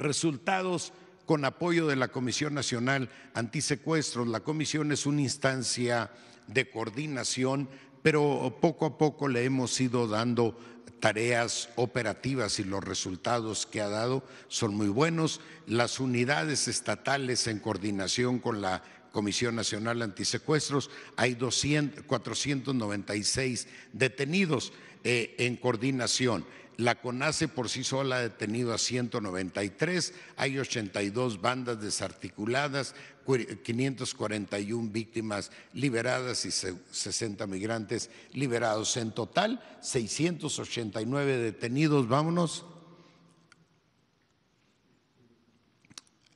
Resultados con apoyo de la Comisión Nacional Antisecuestros. La comisión es una instancia de coordinación, pero poco a poco le hemos ido dando tareas operativas y los resultados que ha dado son muy buenos. Las unidades estatales en coordinación con la Comisión Nacional Antisecuestros, hay 496 detenidos eh, en coordinación. La CONASE por sí sola ha detenido a 193, hay 82 bandas desarticuladas, 541 víctimas liberadas y 60 migrantes liberados. En total, 689 detenidos. Vámonos.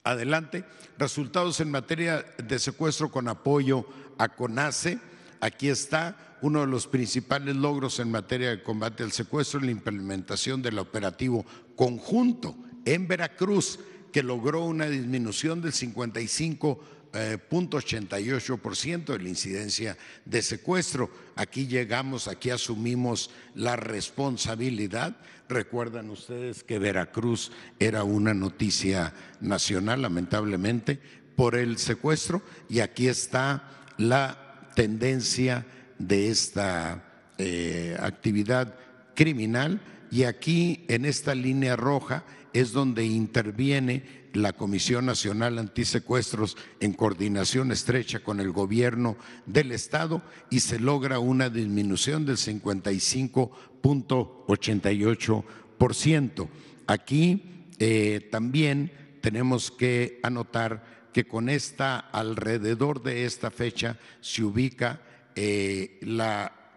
Adelante. Resultados en materia de secuestro con apoyo a CONASE Aquí está uno de los principales logros en materia de combate al secuestro, la implementación del operativo conjunto en Veracruz, que logró una disminución del 55.88% eh, de la incidencia de secuestro. Aquí llegamos, aquí asumimos la responsabilidad. Recuerdan ustedes que Veracruz era una noticia nacional, lamentablemente, por el secuestro, y aquí está la tendencia de esta eh, actividad criminal y aquí en esta línea roja es donde interviene la Comisión Nacional Antisecuestros en coordinación estrecha con el gobierno del Estado y se logra una disminución del 55.88%. Aquí eh, también tenemos que anotar que con esta, alrededor de esta fecha, se ubica eh,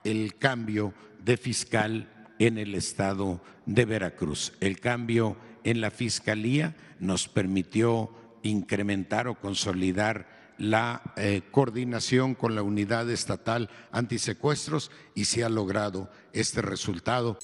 el cambio de fiscal en el estado de Veracruz. El cambio en la fiscalía nos permitió incrementar o consolidar la eh, coordinación con la unidad estatal antisecuestros y se ha logrado este resultado.